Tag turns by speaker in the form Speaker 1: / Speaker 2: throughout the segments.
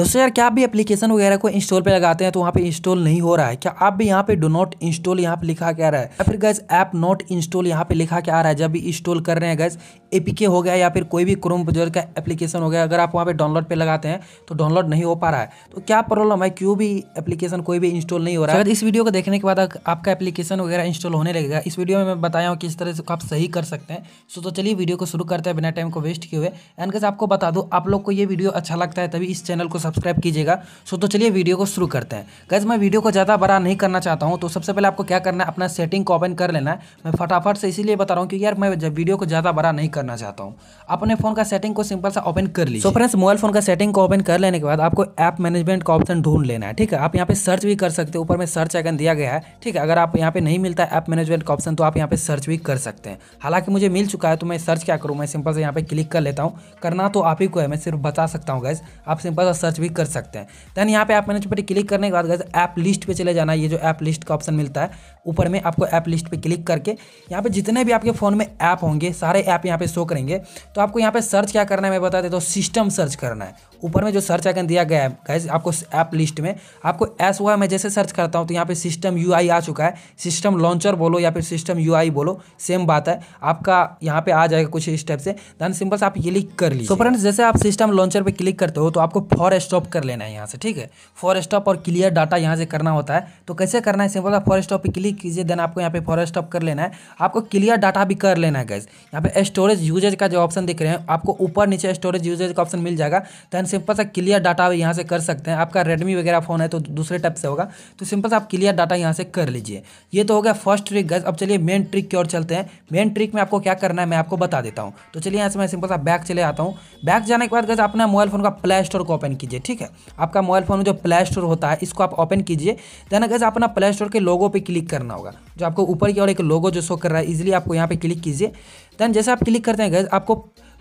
Speaker 1: दोस्तों यार क्या आप भी एप्लीकेशन वगैरह को इंस्टॉल पे लगाते हैं तो वहाँ पे इंस्टॉल नहीं हो रहा है क्या आप भी यहाँ पे डो नॉट इंस्टॉल यहाँ पे लिखा क्या रहा है या फिर गैस ऐप नॉट इंस्टॉल यहाँ पे लिखा क्या आ रहा है जब भी इंस्टॉल कर रहे हैं गैस एपीके हो गया या फिर कोई भी क्रोम का एप्लीकेशन हो गया अगर आप वहाँ पर डाउनलोड पर लगाते हैं तो डाउनलोड नहीं हो पा रहा है तो क्या प्रॉब्लम है क्यों भी एप्लीकेशन कोई भी इंस्टॉल नहीं हो रहा है इस वीडियो को देखने के बाद आपका एप्लीकेशन वगैरह इंस्टॉल होने लगेगा इस वीडियो में मैं बताया हूँ किस तरह से आप सही कर सकते हैं सो तो चलिए वीडियो को शुरू करते हैं बिना टाइम को वेस्ट किए हुए एंड गैस आपको बता दूँ आप लोग को ये वीडियो अच्छा लगता है तभी इस चैनल को सब्सक्राइब कीजिएगा सो तो चलिए वीडियो को शुरू करते हैं गैस मैं वीडियो को ज़्यादा बड़ा नहीं करना चाहता हूँ तो सबसे पहले आपको क्या करना है अपना सेटिंग को ओपन कर लेना है मैं फटाफट से इसीलिए बता रहा हूँ क्योंकि यार मैं वीडियो को ज़्यादा बड़ा नहीं करना चाहता हूँ अपने फ़ोन का सेटिंग को सिंपल सा ओपन कर लीजिए सो फ्रेंड्स मोबाइल फ़ोन का सेटिंग को ओपन कर लेने के बाद आपको ऐप मैनेजमेंट का ऑप्शन ढूंढ लेना है ठीक है आप यहाँ पर सर्च भी कर सकते हैं ऊपर में सर्च आइकन दिया गया है ठीक है अगर आप यहाँ पर नहीं मिलता है ऐप मैनेजमेंट का ऑप्शन तो आप यहाँ पर सर्च भी कर सकते हैं हालांकि मुझे मिल चुका है तो मैं सर्च क्या करूँ मैं सिंपल से यहाँ पर क्लिक कर लेता हूँ करना तो आप ही को है मैं सिर्फ बता सकता हूँ गैस आप सिंपल सा सर्च भी कर सकते हैं देन यहाँ पे ऐप मैनेज पर क्लिक करने के बाद गैस ऐप लिस्ट पे चले जाना ये जो ऐप लिस्ट का ऑप्शन मिलता है ऊपर में आपको ऐप लिस्ट पे क्लिक करके यहाँ पे जितने भी आपके फ़ोन में ऐप होंगे सारे ऐप यहाँ पे शो करेंगे तो आपको यहाँ पे सर्च क्या करना है मैं बता देता हूँ सिस्टम सर्च करना है ऊपर में जो सर्च आइकन दिया गया है गैस आपको ऐप लिस्ट में आपको एस वाई मैं जैसे सर्च करता हूँ तो यहाँ पर सिस्टम यू आ चुका है सिस्टम लॉन्चर बोलो या फिर सिस्टम यू बोलो सेम बात है आपका यहाँ पर आ जाएगा कुछ स्टेप से दैन सिंपल से आप क्लिक कर लीजिए तो फ्रेंड्स जैसे आप सिस्टम लॉन्चर पर क्लिक करते हो तो आपको फॉर स्टॉप कर लेना है यहाँ से ठीक है फॉरेस्ट स्टॉप और क्लियर डाटा यहाँ से करना होता है तो कैसे करना है सिंपल फॉरेस्ट स्टॉप पर क्लिक कीजिए देन आपको यहाँ पे फॉरेस्ट स्टॉप कर लेना है आपको क्लियर डाटा भी कर लेना है गैस यहाँ पे स्टोरेज यूजेज का जो ऑप्शन दिख रहे हैं आपको ऊपर नीचे स्टोरेज यूजेज का ऑप्शन मिल जाएगा देन सिंपल सा क्लियर डाटा भी यहाँ से कर सकते हैं आपका रेडमी वगैरह फ़ोन है तो दूसरे टाइप से होगा तो सिंपल सा आप क्लियर डाटा यहाँ से कर लीजिए ये तो हो गया फर्स्ट ट्रिक गैस अब चलिए मेन ट्रिक की ओर चलते हैं मेन ट्रिक में आपको क्या करना है मैं आपको बता देता हूँ तो चलिए यहाँ से मैं सिंपल सा बैक चले आता हूँ बैक जाने के बाद गैस अपना मोबाइल फ़ोन का प्ले स्टोर को ओपन कीजिए कीजिए ठीक है आपका मोबाइल फ़ोन में जो प्ले स्टोर होता है इसको आप ओपन कीजिए देन अगर अपना प्ले स्टोर के लोगो पर क्लिक करना होगा जो आपको ऊपर की ओर एक लोगो जो शो कर रहा है इजिली आपको यहाँ पर क्लिक कीजिए देन जैसे आप क्लिक करते हैं गैस आपको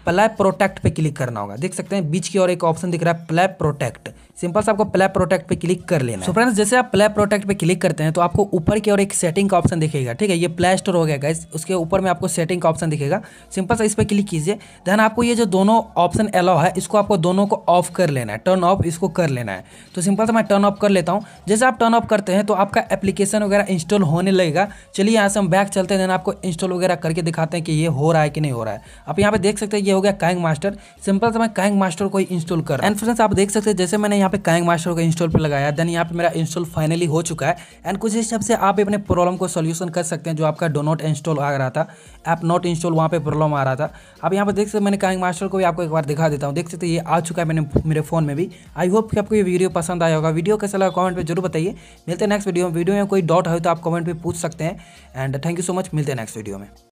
Speaker 1: प्ले प्रोटेक्ट पे क्लिक करना होगा देख सकते हैं बीच की ओर एक ऑप्शन दिख रहा है प्ले प्रोटेक्ट सिंपल से आपको प्ले प्रोटेक्ट पे क्लिक कर लेना सो फ्रेंड्स जैसे आप प्ले प्रोटेक्ट पे क्लिक करते हैं तो आपको ऊपर की ओर एक सेटिंग का ऑप्शन दिखेगा ठीक है ये प्ले स्टोर हो गया गाइस उसके ऊपर में आपको सेटिंग का ऑप्शन दिखेगा सिंपल से इस पर क्लिक कीजिए देन आपको ये जो दोनों ऑप्शन अलाउ है इसको आपको दोनों को ऑफ कर लेना है टर्न ऑफ इसको कर लेना है तो सिंपल से मैं टर्न ऑफ कर लेता हूँ जैसे आप टर्न ऑफ करते हैं तो आपका एप्लीकेशन वगैरह इंस्टॉल होने लगेगा चलिए यहाँ से हम बैक चलते हैं देन आपको इंस्टॉल वगैरह करके दिखाते हैं कि ये हो रहा है कि नहीं हो रहा है आप यहाँ पे देख सकते हैं ये हो गया कैंग मास्टर सिंपल से मैं कैंग मास्टर को ही इंस्टॉल कर एंड फ्रेंड्स आप देख सकते हैं जैसे मैंने यहाँ यहाँ पे कैंग मास्टर को इंस्टॉल पर लगाया देन यहाँ पे मेरा इंस्टॉल फाइनली हो चुका है एंड कुछ हिसाब से आप अपने प्रॉब्लम को सोल्यूशन कर सकते हैं जो आपका डो नॉट इंस्टॉल आ रहा था ऐप नॉट इंस्टॉल वहाँ पे प्रॉब्लम आ रहा था अब यहाँ पर देख सकते मैंने कैंग मास्टर को भी आपको एक बार दिखा देता हूँ देख सकते ये आ चुका है मैंने मेरे फ़ोन में भी आई होप कि आपको ये वीडियो पसंद आया होगा वीडियो कैसा लगा कॉमेंट पर जरूर बताइए मिलते हैं नेक्स्ट वीडियो में वीडियो में कोई डाउट हो तो आप कॉमेंट पर पूछ सकते हैं and thank you so much मिलते हैं नेक्स्ट वीडियो में